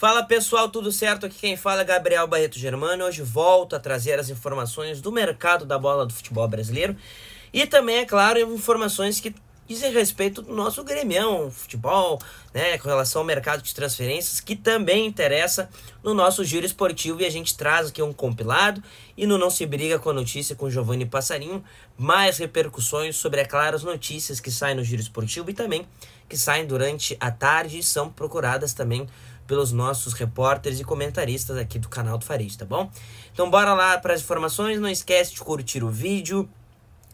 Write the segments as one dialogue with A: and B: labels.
A: Fala pessoal, tudo certo? Aqui quem fala é Gabriel Barreto Germano. Hoje volto a trazer as informações do mercado da bola do futebol brasileiro e também, é claro, informações que dizem respeito do nosso gremião, futebol, né, com relação ao mercado de transferências, que também interessa no nosso giro esportivo e a gente traz aqui um compilado e no Não Se Briga com a Notícia com Giovanni Passarinho, mais repercussões sobre, é claro, as notícias que saem no giro esportivo e também que saem durante a tarde e são procuradas também pelos nossos repórteres e comentaristas aqui do canal do Farid, tá bom? Então bora lá para as informações, não esquece de curtir o vídeo,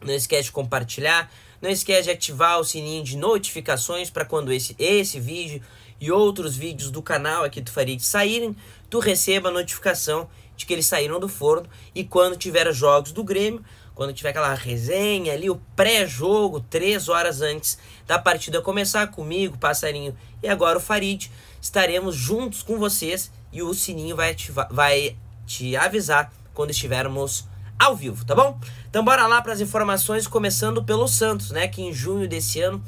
A: não esquece de compartilhar, não esquece de ativar o sininho de notificações para quando esse, esse vídeo e outros vídeos do canal aqui do Farid saírem, tu receba a notificação de que eles saíram do forno e quando tiver jogos do Grêmio, quando tiver aquela resenha ali, o pré-jogo, três horas antes da partida começar, comigo, Passarinho e agora o Farid, estaremos juntos com vocês e o sininho vai, ativar, vai te avisar quando estivermos ao vivo, tá bom? Então bora lá para as informações, começando pelo Santos, né? Que em junho desse ano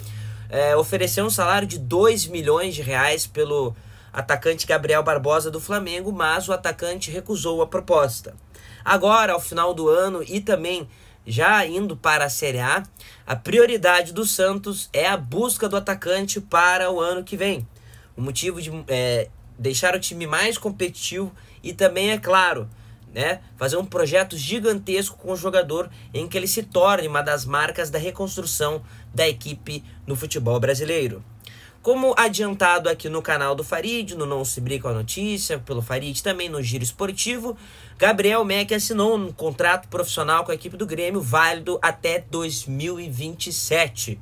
A: é, ofereceu um salário de 2 milhões de reais pelo atacante Gabriel Barbosa do Flamengo, mas o atacante recusou a proposta. Agora, ao final do ano e também já indo para a Série A, a prioridade do Santos é a busca do atacante para o ano que vem. O motivo de é, deixar o time mais competitivo e também, é claro, né, fazer um projeto gigantesco com o jogador em que ele se torne uma das marcas da reconstrução da equipe no futebol brasileiro. Como adiantado aqui no canal do Farid, no Não Se Brinca com a Notícia, pelo Farid também no Giro Esportivo, Gabriel Mac assinou um contrato profissional com a equipe do Grêmio, válido até 2027.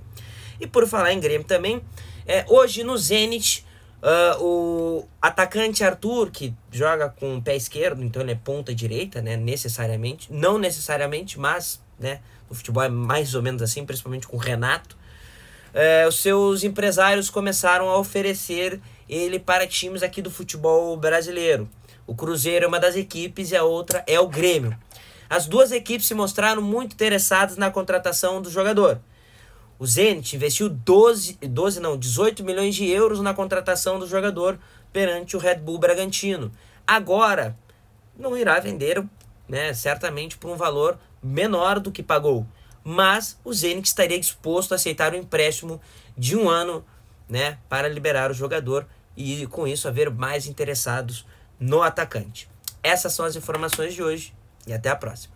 A: E por falar em Grêmio também, é, hoje no Zenit, uh, o atacante Arthur, que joga com o pé esquerdo, então ele é ponta direita, né? Necessariamente, não necessariamente, mas né, no futebol é mais ou menos assim, principalmente com o Renato é, os seus empresários começaram a oferecer ele para times aqui do futebol brasileiro. O Cruzeiro é uma das equipes e a outra é o Grêmio. As duas equipes se mostraram muito interessadas na contratação do jogador. O Zenit investiu 12, 12 não, 18 milhões de euros na contratação do jogador perante o Red Bull Bragantino. Agora, não irá vender, né, certamente por um valor menor do que pagou mas o Zenit estaria disposto a aceitar um empréstimo de um ano né, para liberar o jogador e com isso haver mais interessados no atacante. Essas são as informações de hoje e até a próxima.